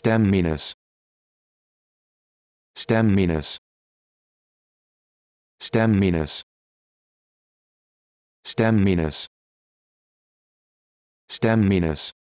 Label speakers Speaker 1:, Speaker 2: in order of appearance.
Speaker 1: stem minus stem minus stem minus stem minus stem minus